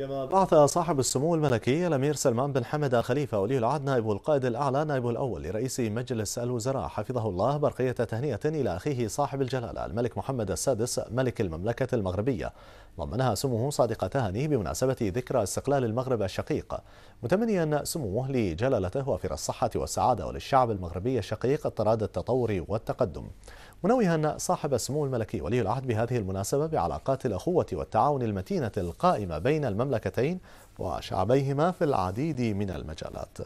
كما بعث صاحب السمو الملكي الأمير سلمان بن حمد خليفة ولي العهد نائب القائد الأعلى نائب الأول لرئيس مجلس الوزراء حفظه الله برقية تهنئة إلى أخيه صاحب الجلالة الملك محمد السادس ملك المملكة المغربية ضمنها سموه صادق تهانيه بمناسبة ذكرى استقلال المغرب الشقيق متمنيا سموه لجلالته وفر الصحة والسعادة وللشعب المغربي الشقيق الطراد التطور والتقدم منوها صاحب السمو الملكي ولي العهد بهذه المناسبة بعلاقات الأخوة والتعاون المتينة القائمة بين المملكتين وشعبيهما في العديد من المجالات